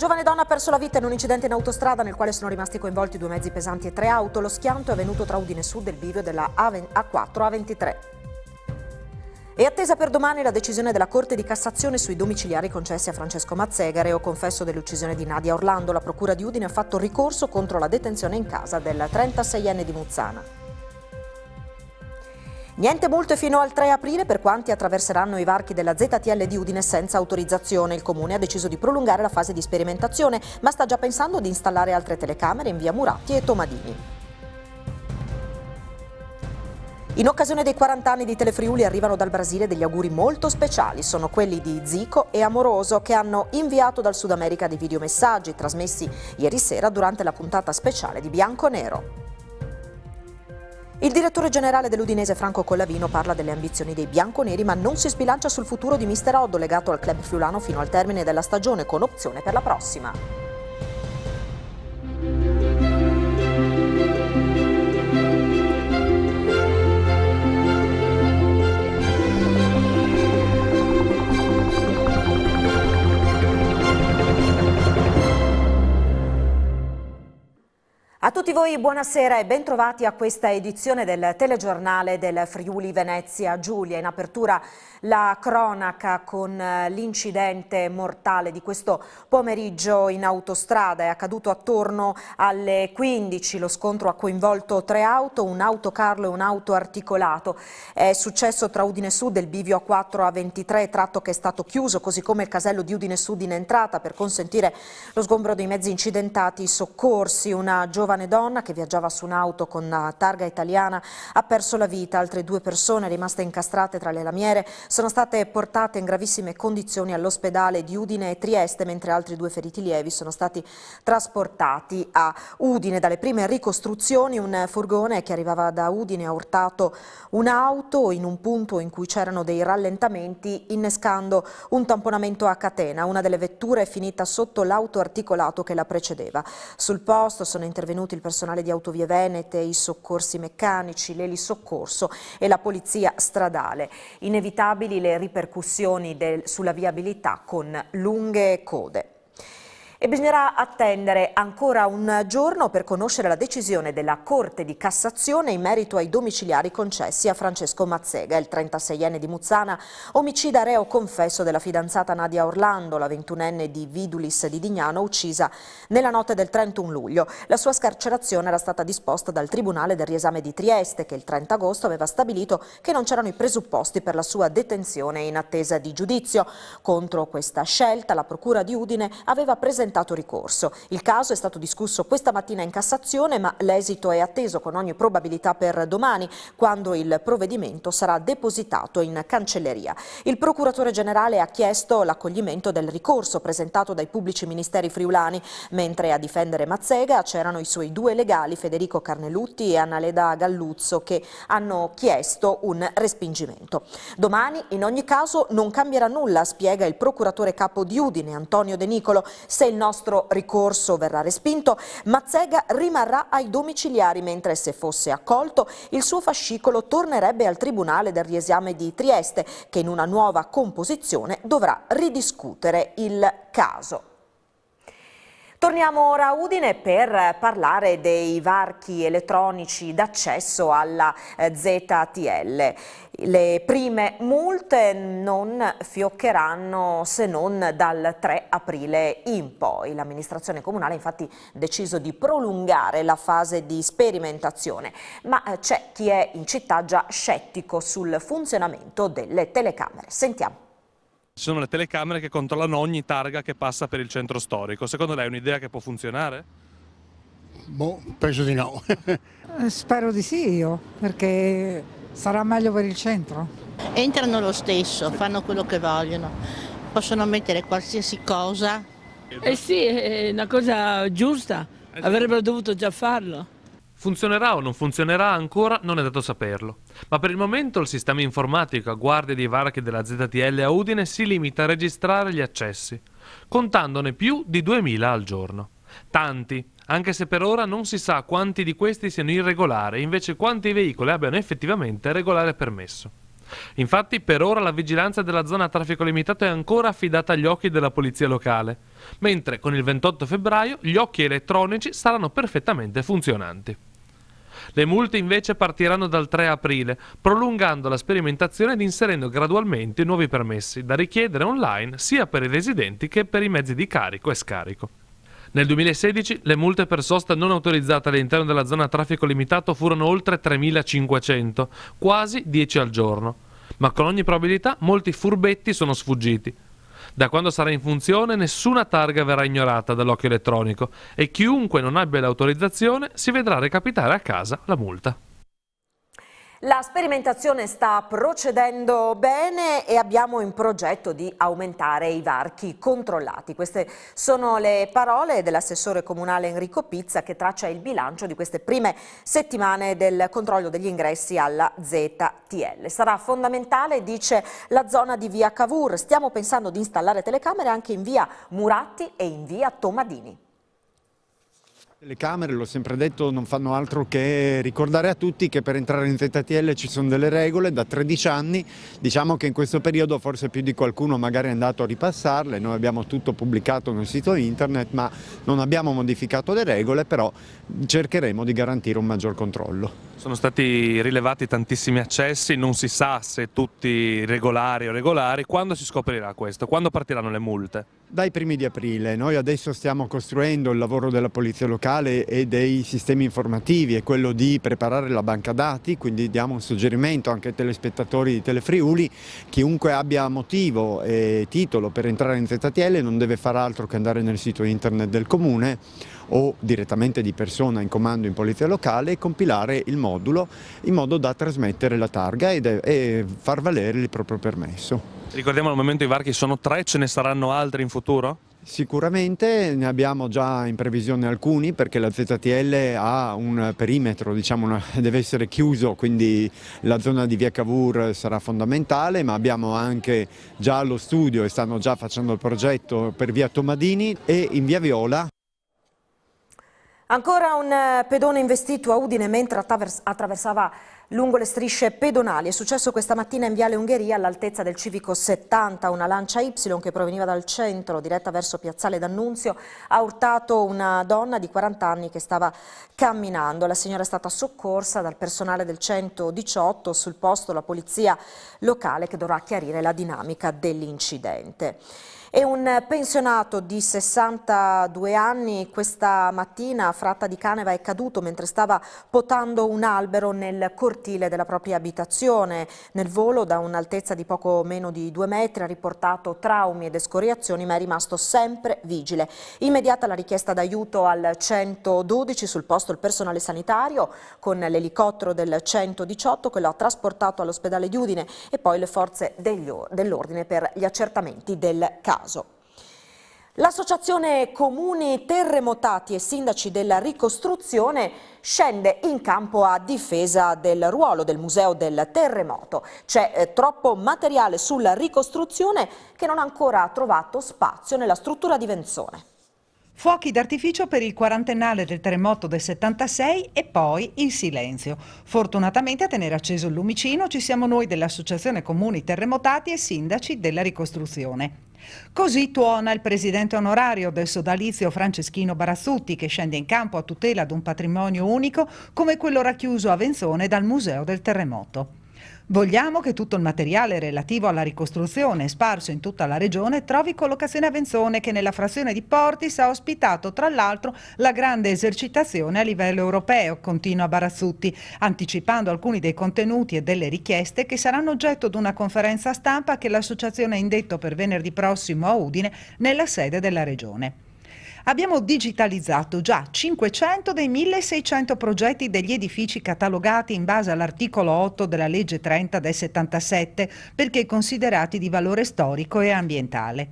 giovane donna ha perso la vita in un incidente in autostrada nel quale sono rimasti coinvolti due mezzi pesanti e tre auto. Lo schianto è avvenuto tra Udine Sud e il bivio della A4-A23. È attesa per domani la decisione della Corte di Cassazione sui domiciliari concessi a Francesco Mazzegare. Io confesso dell'uccisione di Nadia Orlando. La Procura di Udine ha fatto ricorso contro la detenzione in casa del 36enne di Muzzana. Niente multe fino al 3 aprile per quanti attraverseranno i varchi della ZTL di Udine senza autorizzazione. Il comune ha deciso di prolungare la fase di sperimentazione, ma sta già pensando di installare altre telecamere in via Muratti e Tomadini. In occasione dei 40 anni di Telefriuli arrivano dal Brasile degli auguri molto speciali, sono quelli di Zico e Amoroso che hanno inviato dal Sud America dei videomessaggi trasmessi ieri sera durante la puntata speciale di Bianco Nero. Il direttore generale dell'Udinese Franco Collavino parla delle ambizioni dei bianconeri ma non si sbilancia sul futuro di Mister Oddo legato al club friulano fino al termine della stagione con opzione per la prossima. A tutti voi buonasera e bentrovati a questa edizione del telegiornale del Friuli Venezia Giulia. In apertura la cronaca con eh, l'incidente mortale di questo pomeriggio in autostrada. È accaduto attorno alle 15. Lo scontro ha coinvolto tre auto, un autocarlo e un auto articolato. È successo tra Udine Sud e il bivio A4 A23, tratto che è stato chiuso, così come il casello di Udine Sud in entrata per consentire lo sgombro dei mezzi incidentati soccorsi. Una giovane giovane donna che viaggiava su un'auto con una targa italiana ha perso la vita. Altre due persone rimaste incastrate tra le lamiere sono state portate in gravissime condizioni all'ospedale di Udine e Trieste, mentre altri due feriti lievi sono stati trasportati a Udine. Dalle prime ricostruzioni un furgone che arrivava da Udine ha urtato un'auto in un punto in cui c'erano dei rallentamenti innescando un tamponamento a catena. Una delle vetture è finita sotto l'auto articolato che la precedeva. Sul posto sono intervenuti intervenuti il personale di Autovie Venete, i soccorsi meccanici, l'elisoccorso e la polizia stradale. Inevitabili le ripercussioni del, sulla viabilità con lunghe code. E bisognerà attendere ancora un giorno per conoscere la decisione della Corte di Cassazione in merito ai domiciliari concessi a Francesco Mazzega, il 36enne di Muzzana, omicida reo confesso della fidanzata Nadia Orlando, la 21enne di Vidulis di Dignano, uccisa nella notte del 31 luglio. La sua scarcerazione era stata disposta dal Tribunale del riesame di Trieste, che il 30 agosto aveva stabilito che non c'erano i presupposti per la sua detenzione in attesa di giudizio. Contro questa scelta la Procura di Udine aveva presentato presentato ricorso. Il caso è stato discusso questa mattina in Cassazione, ma l'esito è atteso con ogni probabilità per domani, quando il provvedimento sarà depositato in cancelleria. Il procuratore generale ha chiesto l'accoglimento del ricorso presentato dai pubblici ministeri friulani, mentre a difendere Mazzega c'erano i suoi due legali Federico Carnelutti e Annaleda Galluzzo che hanno chiesto un respingimento. Domani in ogni caso non cambierà nulla, spiega il procuratore capo di Udine Antonio De Nicolo, se il nostro ricorso verrà respinto, Mazzega rimarrà ai domiciliari mentre se fosse accolto il suo fascicolo tornerebbe al Tribunale del riesame di Trieste che in una nuova composizione dovrà ridiscutere il caso. Torniamo ora a Udine per parlare dei varchi elettronici d'accesso alla eh, ZTL. Le prime multe non fioccheranno se non dal 3 aprile in poi. L'amministrazione comunale ha infatti deciso di prolungare la fase di sperimentazione, ma eh, c'è chi è in città già scettico sul funzionamento delle telecamere. Sentiamo ci sono le telecamere che controllano ogni targa che passa per il centro storico. Secondo lei è un'idea che può funzionare? Boh, penso di no. Eh, spero di sì io, perché sarà meglio per il centro. Entrano lo stesso, fanno quello che vogliono, possono mettere qualsiasi cosa. Eh sì, è una cosa giusta, eh avrebbero dovuto già farlo. Funzionerà o non funzionerà ancora non è dato saperlo, ma per il momento il sistema informatico a guardia dei varchi della ZTL a Udine si limita a registrare gli accessi, contandone più di 2.000 al giorno. Tanti, anche se per ora non si sa quanti di questi siano irregolari e invece quanti veicoli abbiano effettivamente regolare permesso. Infatti per ora la vigilanza della zona a traffico limitato è ancora affidata agli occhi della polizia locale, mentre con il 28 febbraio gli occhi elettronici saranno perfettamente funzionanti. Le multe invece partiranno dal 3 aprile, prolungando la sperimentazione ed inserendo gradualmente nuovi permessi da richiedere online sia per i residenti che per i mezzi di carico e scarico. Nel 2016 le multe per sosta non autorizzate all'interno della zona traffico limitato furono oltre 3.500, quasi 10 al giorno. Ma con ogni probabilità molti furbetti sono sfuggiti. Da quando sarà in funzione nessuna targa verrà ignorata dall'occhio elettronico e chiunque non abbia l'autorizzazione si vedrà recapitare a casa la multa. La sperimentazione sta procedendo bene e abbiamo in progetto di aumentare i varchi controllati. Queste sono le parole dell'assessore comunale Enrico Pizza che traccia il bilancio di queste prime settimane del controllo degli ingressi alla ZTL. Sarà fondamentale, dice, la zona di via Cavour. Stiamo pensando di installare telecamere anche in via Muratti e in via Tomadini. Le Camere, l'ho sempre detto, non fanno altro che ricordare a tutti che per entrare in ZTL ci sono delle regole da 13 anni, diciamo che in questo periodo forse più di qualcuno magari è andato a ripassarle, noi abbiamo tutto pubblicato nel sito internet ma non abbiamo modificato le regole, però cercheremo di garantire un maggior controllo. Sono stati rilevati tantissimi accessi, non si sa se tutti regolari o regolari. Quando si scoprirà questo? Quando partiranno le multe? Dai primi di aprile. Noi adesso stiamo costruendo il lavoro della polizia locale e dei sistemi informativi, è quello di preparare la banca dati, quindi diamo un suggerimento anche ai telespettatori di Telefriuli, chiunque abbia motivo e titolo per entrare in ZTL non deve fare altro che andare nel sito internet del comune o direttamente di persona in comando in polizia locale e compilare il modulo in modo da trasmettere la targa e far valere il proprio permesso. Ricordiamo al momento i varchi sono tre, ce ne saranno altri in futuro? Sicuramente ne abbiamo già in previsione alcuni perché la ZTL ha un perimetro, diciamo, deve essere chiuso, quindi la zona di via Cavour sarà fondamentale, ma abbiamo anche già lo studio e stanno già facendo il progetto per via Tomadini e in via Viola. Ancora un eh, pedone investito a Udine mentre attraversava lungo le strisce pedonali. È successo questa mattina in Viale Ungheria all'altezza del civico 70. Una lancia Y che proveniva dal centro, diretta verso Piazzale D'Annunzio, ha urtato una donna di 40 anni che stava camminando. La signora è stata soccorsa dal personale del 118, sul posto la polizia locale che dovrà chiarire la dinamica dell'incidente. E un pensionato di 62 anni questa mattina a Fratta di Caneva è caduto mentre stava potando un albero nel cortile della propria abitazione. Nel volo da un'altezza di poco meno di due metri ha riportato traumi ed escoriazioni ma è rimasto sempre vigile. Immediata la richiesta d'aiuto al 112 sul posto il personale sanitario con l'elicottero del 118 che lo ha trasportato all'ospedale di Udine e poi le forze dell'ordine per gli accertamenti del caso caso. L'associazione Comuni Terremotati e Sindaci della Ricostruzione scende in campo a difesa del ruolo del Museo del Terremoto. C'è eh, troppo materiale sulla ricostruzione che non ha ancora trovato spazio nella struttura di Venzone. Fuochi d'artificio per il quarantennale del terremoto del 76 e poi il silenzio. Fortunatamente a tenere acceso il lumicino ci siamo noi dell'Associazione Comuni Terremotati e Sindaci della Ricostruzione. Così tuona il presidente onorario del sodalizio Franceschino Barazzutti che scende in campo a tutela di un patrimonio unico come quello racchiuso a Venzone dal Museo del Terremoto. Vogliamo che tutto il materiale relativo alla ricostruzione sparso in tutta la regione trovi collocazione a Venzone che nella frazione di Portis ha ospitato tra l'altro la grande esercitazione a livello europeo, continua Barazzutti, anticipando alcuni dei contenuti e delle richieste che saranno oggetto di una conferenza stampa che l'associazione ha indetto per venerdì prossimo a Udine nella sede della regione. Abbiamo digitalizzato già 500 dei 1600 progetti degli edifici catalogati in base all'articolo 8 della legge 30 del 77 perché considerati di valore storico e ambientale.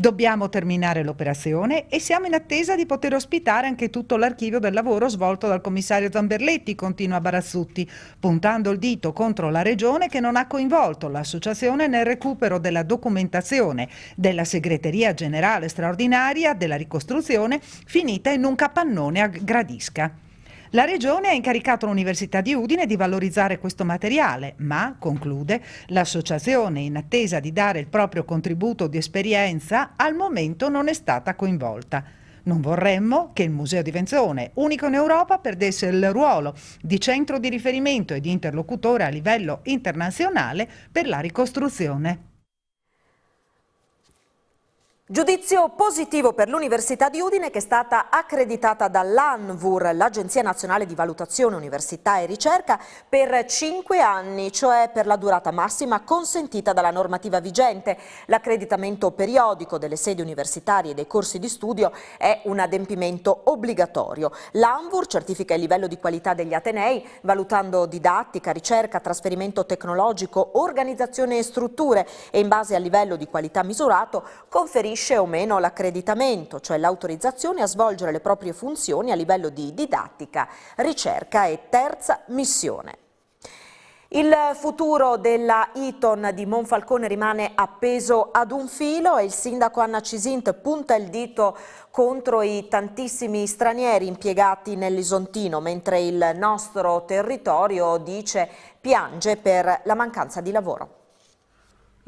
Dobbiamo terminare l'operazione e siamo in attesa di poter ospitare anche tutto l'archivio del lavoro svolto dal commissario Zamberletti, continua Barazzutti, puntando il dito contro la regione che non ha coinvolto l'associazione nel recupero della documentazione della segreteria generale straordinaria della ricostruzione finita in un capannone a Gradisca. La Regione ha incaricato l'Università di Udine di valorizzare questo materiale, ma, conclude, l'associazione, in attesa di dare il proprio contributo di esperienza, al momento non è stata coinvolta. Non vorremmo che il Museo di Venzone, unico in Europa, perdesse il ruolo di centro di riferimento e di interlocutore a livello internazionale per la ricostruzione. Giudizio positivo per l'Università di Udine che è stata accreditata dall'ANVUR, l'Agenzia Nazionale di Valutazione Università e Ricerca, per 5 anni, cioè per la durata massima consentita dalla normativa vigente. L'accreditamento periodico delle sedi universitarie e dei corsi di studio è un adempimento obbligatorio. L'ANVUR certifica il livello di qualità degli Atenei valutando didattica, ricerca, trasferimento tecnologico, organizzazione e strutture e in base al livello di qualità misurato conferisce attribuisce o meno l'accreditamento, cioè l'autorizzazione a svolgere le proprie funzioni a livello di didattica, ricerca e terza missione. Il futuro della Iton di Monfalcone rimane appeso ad un filo e il sindaco Anna Cisint punta il dito contro i tantissimi stranieri impiegati nell'Isontino, mentre il nostro territorio dice piange per la mancanza di lavoro.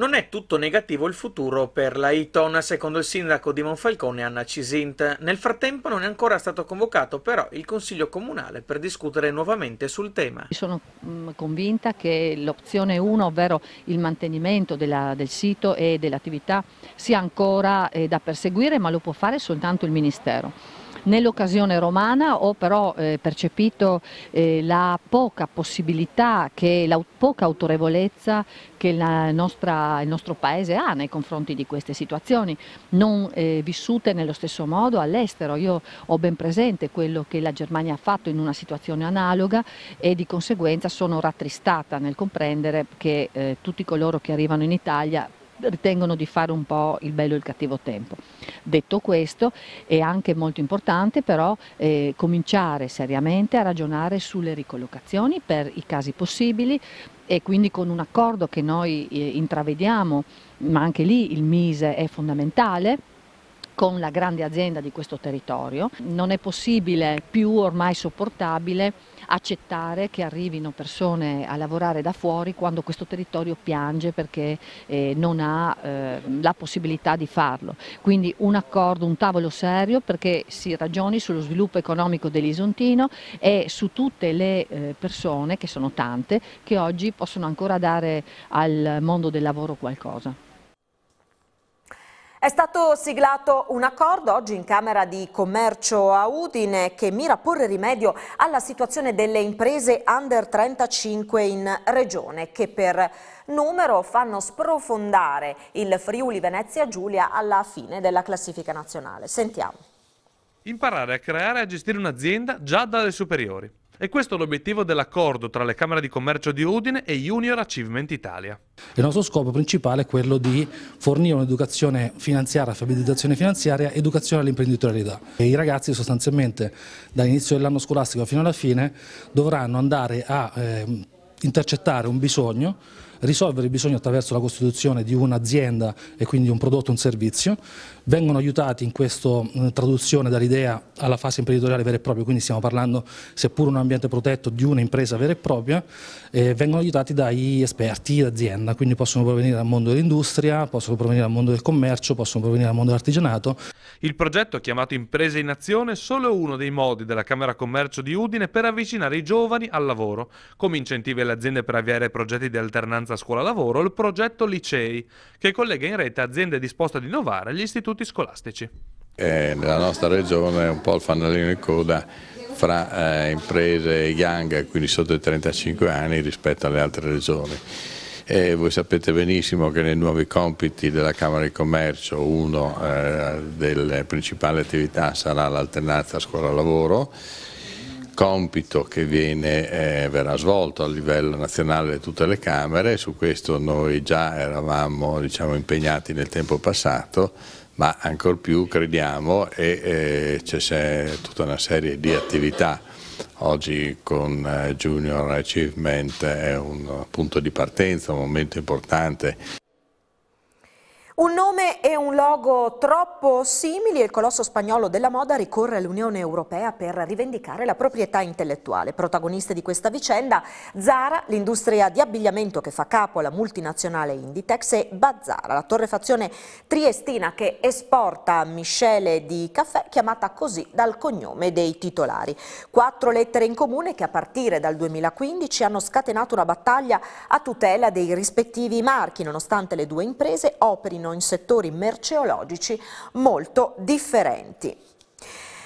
Non è tutto negativo il futuro per la Iton, secondo il sindaco di Monfalcone Anna Cisint. Nel frattempo non è ancora stato convocato però il Consiglio Comunale per discutere nuovamente sul tema. Sono mm, convinta che l'opzione 1, ovvero il mantenimento della, del sito e dell'attività, sia ancora eh, da perseguire, ma lo può fare soltanto il Ministero. Nell'occasione romana ho però eh, percepito eh, la poca possibilità, che, la poca autorevolezza che nostra, il nostro paese ha nei confronti di queste situazioni, non eh, vissute nello stesso modo all'estero. Io ho ben presente quello che la Germania ha fatto in una situazione analoga e di conseguenza sono rattristata nel comprendere che eh, tutti coloro che arrivano in Italia ritengono di fare un po' il bello e il cattivo tempo. Detto questo è anche molto importante però eh, cominciare seriamente a ragionare sulle ricollocazioni per i casi possibili e quindi con un accordo che noi eh, intravediamo, ma anche lì il Mise è fondamentale con la grande azienda di questo territorio. Non è possibile più ormai sopportabile accettare che arrivino persone a lavorare da fuori quando questo territorio piange perché eh, non ha eh, la possibilità di farlo. Quindi un accordo, un tavolo serio perché si ragioni sullo sviluppo economico dell'Isontino e su tutte le eh, persone, che sono tante, che oggi possono ancora dare al mondo del lavoro qualcosa. È stato siglato un accordo oggi in Camera di Commercio a Udine che mira a porre rimedio alla situazione delle imprese under 35 in regione che per numero fanno sprofondare il Friuli Venezia Giulia alla fine della classifica nazionale. Sentiamo. Imparare a creare e a gestire un'azienda già dalle superiori. E questo è l'obiettivo dell'accordo tra le Camere di Commercio di Udine e Junior Achievement Italia. Il nostro scopo principale è quello di fornire un'educazione finanziaria, alfabetizzazione finanziaria, educazione all'imprenditorialità. I ragazzi sostanzialmente dall'inizio dell'anno scolastico fino alla fine dovranno andare a eh, intercettare un bisogno, risolvere il bisogno attraverso la costituzione di un'azienda e quindi un prodotto, un servizio, vengono aiutati in questa traduzione dall'idea alla fase imprenditoriale vera e propria, quindi stiamo parlando, seppur un ambiente protetto, di un'impresa vera e propria, eh, vengono aiutati dagli esperti d'azienda, quindi possono provenire dal mondo dell'industria, possono provenire dal mondo del commercio, possono provenire dal mondo dell'artigianato. Il progetto chiamato Imprese in Azione è solo uno dei modi della Camera Commercio di Udine per avvicinare i giovani al lavoro, come incentivi alle aziende per avviare progetti di alternanza scuola-lavoro, il progetto Licei, che collega in rete aziende disposte ad innovare gli istituti istituti scolastici. Eh, la nostra regione è un po' il fanalino in coda fra eh, imprese young, quindi sotto i 35 anni, rispetto alle altre regioni. E voi sapete benissimo che nei nuovi compiti della Camera di Commercio una eh, delle principali attività sarà l'alternanza scuola-lavoro, compito che viene, eh, verrà svolto a livello nazionale di tutte le Camere, su questo noi già eravamo diciamo, impegnati nel tempo passato ma ancor più crediamo e eh, c'è tutta una serie di attività. Oggi con eh, Junior Achievement è un punto di partenza, un momento importante un nome e un logo troppo simili e il colosso spagnolo della moda ricorre all'Unione Europea per rivendicare la proprietà intellettuale. Protagoniste di questa vicenda Zara, l'industria di abbigliamento che fa capo alla multinazionale Inditex e Bazzara, la torrefazione triestina che esporta miscele di caffè chiamata così dal cognome dei titolari. Quattro lettere in comune che a partire dal 2015 hanno scatenato una battaglia a tutela dei rispettivi marchi, nonostante le due imprese operino in settori merceologici molto differenti.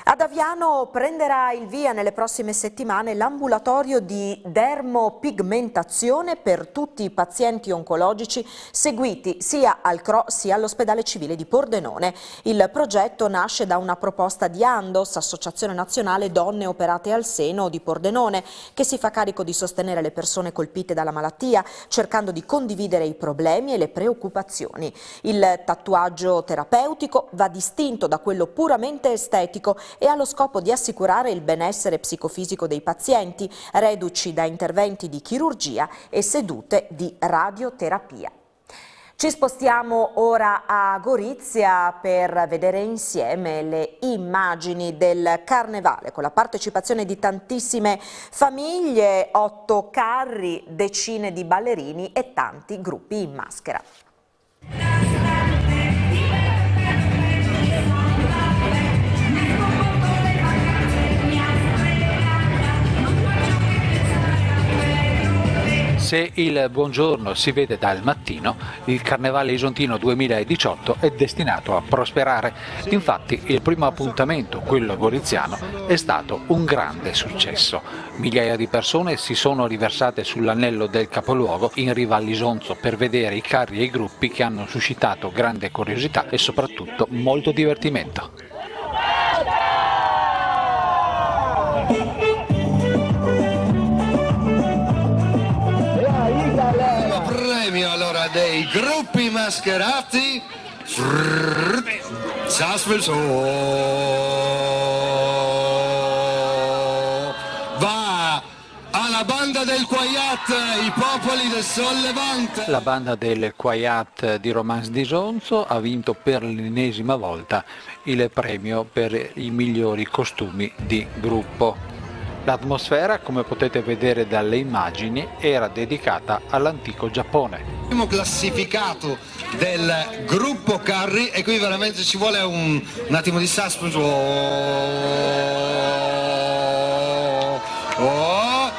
Ad Aviano prenderà il via nelle prossime settimane l'ambulatorio di dermopigmentazione per tutti i pazienti oncologici seguiti sia al CRO sia all'ospedale civile di Pordenone. Il progetto nasce da una proposta di Andos, Associazione Nazionale Donne Operate al Seno di Pordenone, che si fa carico di sostenere le persone colpite dalla malattia, cercando di condividere i problemi e le preoccupazioni. Il tatuaggio terapeutico va distinto da quello puramente estetico e allo scopo di assicurare il benessere psicofisico dei pazienti, reduci da interventi di chirurgia e sedute di radioterapia. Ci spostiamo ora a Gorizia per vedere insieme le immagini del carnevale con la partecipazione di tantissime famiglie, otto carri, decine di ballerini e tanti gruppi in maschera. Se il buongiorno si vede dal mattino, il Carnevale Isontino 2018 è destinato a prosperare. Infatti il primo appuntamento, quello goriziano, è stato un grande successo. Migliaia di persone si sono riversate sull'anello del capoluogo in riva all'Isonzo per vedere i carri e i gruppi che hanno suscitato grande curiosità e soprattutto molto divertimento. dei gruppi mascherati Saspelso va alla banda del Quaiat, i popoli del Sollevante. La banda del Quaiat di Romance di Sonzo ha vinto per l'ennesima volta il premio per i migliori costumi di gruppo. L'atmosfera, come potete vedere dalle immagini, era dedicata all'antico Giappone. Il primo classificato del gruppo Carri e qui veramente ci vuole un, un attimo di suspense. Oh, oh, oh.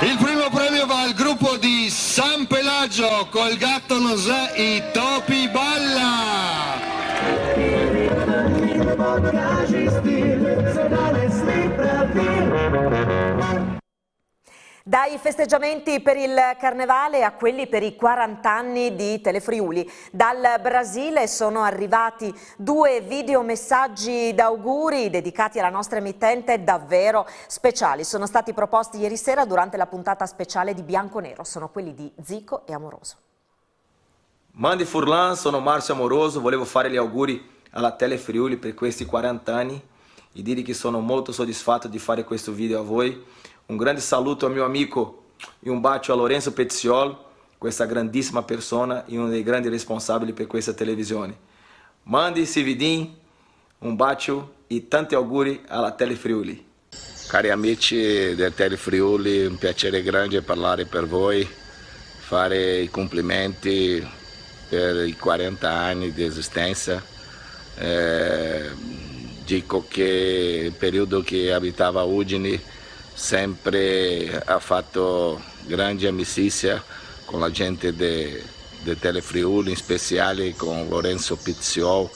Il primo premio va al gruppo di San Pelagio col gatto Nosè i Topi Balla. Dai festeggiamenti per il carnevale a quelli per i 40 anni di Telefriuli. Dal Brasile sono arrivati due videomessaggi d'auguri dedicati alla nostra emittente davvero speciali. Sono stati proposti ieri sera durante la puntata speciale di Bianco Nero. Sono quelli di Zico e Amoroso. Mandi Furlan, sono Marcio Amoroso. Volevo fare gli auguri alla Telefriuli per questi 40 anni e dire che sono molto soddisfatto di fare questo video a voi. Um grande saluto ao meu amigo e um bacio a Lorenzo com essa grandíssima persona e um grande responsável responsabili per questa Mande esse vidim, um bate e tanti auguri alla Tele Friuli. Cari amici del Tele Friuli, um piacere grande parlare per voi, fare i complimenti per i 40 anni di esistenza. Eh, dico che il periodo che abitava a Udine sempre ha fatto grande amicizia con la gente di Telefriuli, in speciale con Lorenzo Pizziol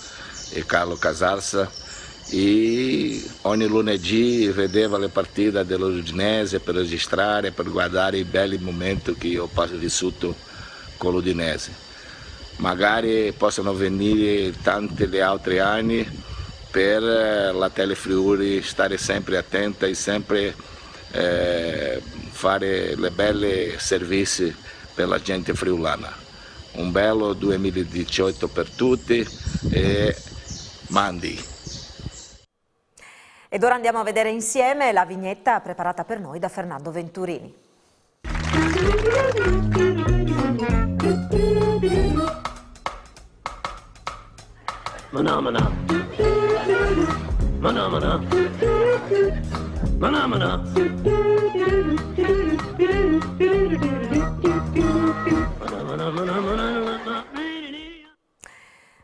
e Carlo Casarsa e ogni lunedì vedeva le partite dell'Udinese per registrare, per guardare i belli momenti che ho vissuto con l'Udinese. Magari possano venire tanti altri anni per eh, la Telefriuli stare sempre attenta e sempre eh, fare le belle servizi per la gente friulana. Un bello 2018 per tutti e mandi. Ed ora andiamo a vedere insieme la vignetta preparata per noi da Fernando Venturini. No, no, no. Manamana. Manamana. Manamana. Manamana. Manamana. Manamana. Manamana.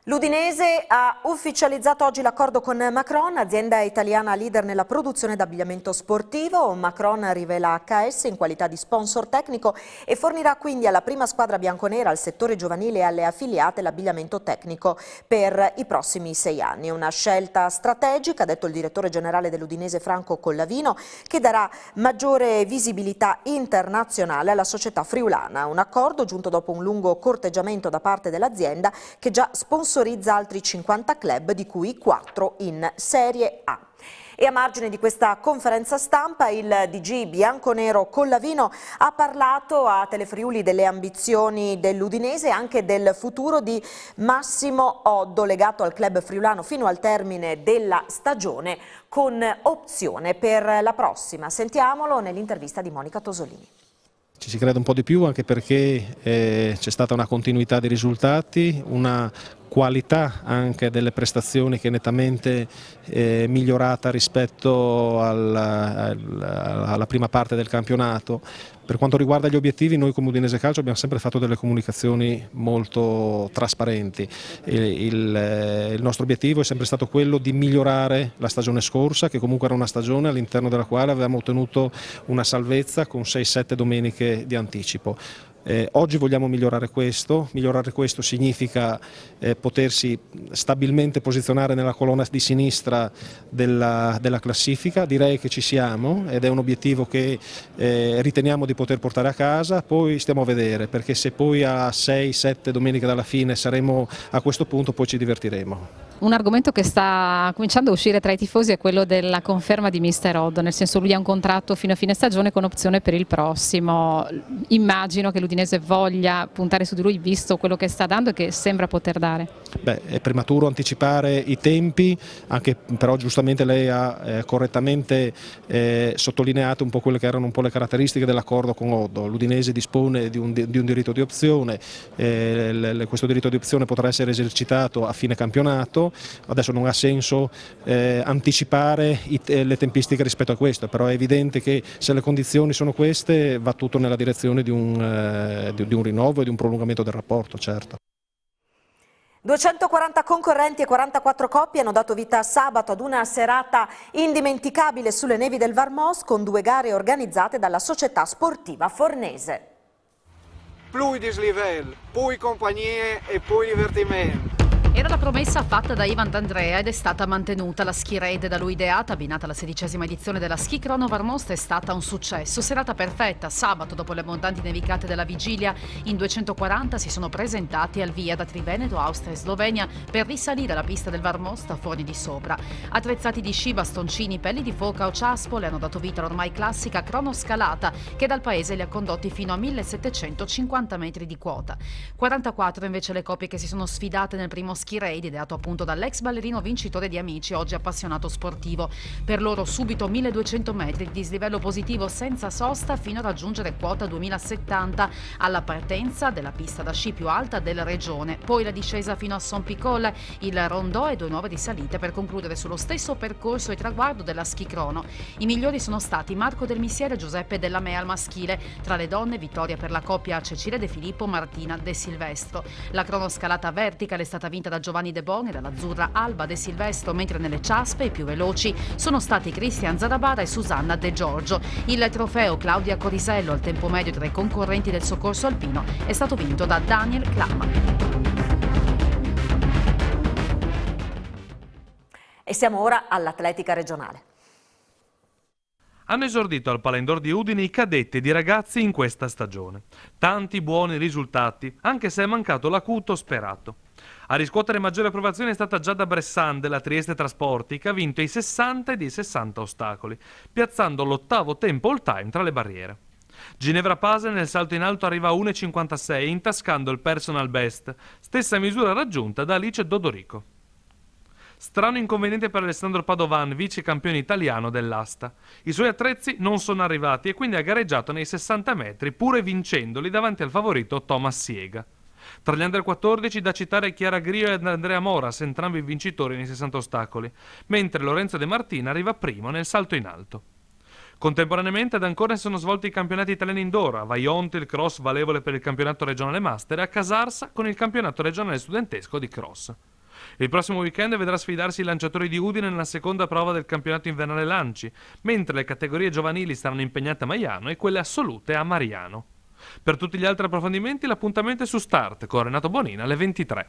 L'Udinese ha ufficializzato oggi l'accordo con Macron, azienda italiana leader nella produzione d'abbigliamento sportivo. Macron rivela HS in qualità di sponsor tecnico e fornirà quindi alla prima squadra bianconera, al settore giovanile e alle affiliate l'abbigliamento tecnico per i prossimi sei anni. Una scelta strategica, ha detto il direttore generale dell'Udinese Franco Collavino, che darà maggiore visibilità internazionale alla società friulana. Un accordo giunto dopo un lungo corteggiamento da parte dell'azienda che già sponsorizza sponsorizza altri 50 club, di cui 4 in Serie A. E a margine di questa conferenza stampa il DG bianconero Collavino ha parlato a Telefriuli delle ambizioni dell'Udinese e anche del futuro di Massimo Oddo legato al club friulano fino al termine della stagione con opzione per la prossima. Sentiamolo nell'intervista di Monica Tosolini. Ci si crede un po' di più anche perché eh, c'è stata una continuità di risultati, una qualità anche delle prestazioni che è nettamente eh, migliorata rispetto al, al, alla prima parte del campionato. Per quanto riguarda gli obiettivi, noi come Udinese Calcio abbiamo sempre fatto delle comunicazioni molto trasparenti. Il, il, eh, il, nostro obiettivo è sempre stato quello di migliorare la stagione scorsa, che comunque era una stagione all'interno della quale avevamo ottenuto una salvezza con 6-7 domeniche di anticipo. Eh, oggi vogliamo migliorare questo, migliorare questo significa eh, potersi stabilmente posizionare nella colonna di sinistra della, della, classifica, direi che ci siamo ed è un obiettivo che eh, riteniamo di poter portare a casa, poi stiamo a vedere perché se poi a 6-7 domeniche dalla fine saremo a questo punto poi ci divertiremo. Un argomento che sta cominciando a uscire tra i tifosi è quello della conferma di Mr. Odd, nel senso lui ha un contratto fino a fine stagione con opzione per il prossimo. Immagino che l'Udinese voglia puntare su di lui visto quello che sta dando e che sembra poter dare. Beh, è prematuro anticipare i tempi, anche però giustamente lei ha eh, correttamente eh, sottolineato un po' quelle che erano un po' le caratteristiche dell'accordo con Oddo. L'Udinese dispone di un, di un, diritto di opzione, eh, le, questo diritto di opzione potrà essere esercitato a fine campionato, adesso non ha senso eh, anticipare i, le tempistiche rispetto a questo, però è evidente che se le condizioni sono queste va tutto nella direzione di un, eh, di un rinnovo e di un prolungamento del rapporto, certo. 240 concorrenti e 44 coppie hanno dato vita sabato ad una serata indimenticabile sulle nevi del Varmos con due gare organizzate dalla società sportiva fornese. Plui dislivello, poi compagnie e poi divertimento promessa fatta da Ivan D'Andrea ed è stata mantenuta. La ski raid da lui ideata, abbinata alla sedicesima edizione della Ski Crono Varmosta, è stata un successo. Serata perfetta. Sabato, dopo le abbondanti nevicate della vigilia, in 240 si sono presentati al via da Triveneto, Austria e Slovenia per risalire alla pista del Varmost a fuori di sopra. Attrezzati di sci, bastoncini, pelli di foca o ciaspole hanno dato vita all'ormai classica cronoscalata che dal paese li ha condotti fino a 1750 metri di quota. 44 invece le coppie che si sono sfidate nel primo ski raid trade ideato appunto dall'ex ballerino vincitore di Amici, oggi appassionato sportivo. Per loro subito 1200 metri di dislivello positivo senza sosta fino a raggiungere quota 2070 alla partenza della pista da sci più alta della regione, poi la discesa fino a Son Picol, il rondò e due nuove risalite per concludere sullo stesso percorso e traguardo della schicrono. I migliori sono stati Marco Del Missiere e Giuseppe Della Mea al maschile, tra le donne vittoria per la coppia Cecile De Filippo Martina De Silvestro. La cronoscalata verticale è stata vinta da Giovanni Giovanni De Bon e dall'azzurra Alba De Silvestro, mentre nelle ciaspe i più veloci sono stati Cristian Zarabara e Susanna De Giorgio. Il trofeo Claudia Corisello al tempo medio tra i concorrenti del soccorso alpino è stato vinto da Daniel Klama. E siamo ora all'atletica regionale. Hanno esordito al Palendor di Udine i cadetti di ragazzi in questa stagione. Tanti buoni risultati, anche se è mancato l'acuto sperato. A riscuotere maggiore approvazione è stata Giada Bressan della Trieste Trasporti, che ha vinto i 60 dei 60 ostacoli, piazzando l'ottavo tempo all-time tra le barriere. Ginevra Pase nel salto in alto arriva a 1,56 intascando il personal best, stessa misura raggiunta da Alice Dodorico. Strano inconveniente per Alessandro Padovan, vice campione italiano dell'asta. I suoi attrezzi non sono arrivati e quindi ha gareggiato nei 60 metri, pure vincendoli davanti al favorito Thomas Siega. Tra gli under 14 da citare Chiara Grio e Andrea Moras, entrambi vincitori nei 60 ostacoli, mentre Lorenzo De Martina arriva primo nel salto in alto. Contemporaneamente ad Ancona si sono svolti i campionati italiani indoor, a Vaionte il cross valevole per il campionato regionale master e a Casarsa con il campionato regionale studentesco di cross. Il prossimo weekend vedrà sfidarsi i lanciatori di Udine nella seconda prova del campionato invernale lanci, mentre le categorie giovanili saranno impegnate a Maiano e quelle assolute a Mariano. Per tutti gli altri approfondimenti l'appuntamento è su Start con Renato Bonina alle 23.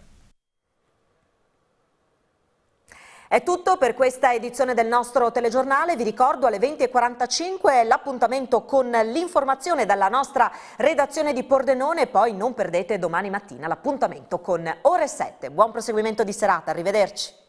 È tutto per questa edizione del nostro telegiornale, vi ricordo alle 20.45 l'appuntamento con l'informazione dalla nostra redazione di Pordenone, poi non perdete domani mattina l'appuntamento con ore 7. Buon proseguimento di serata, arrivederci.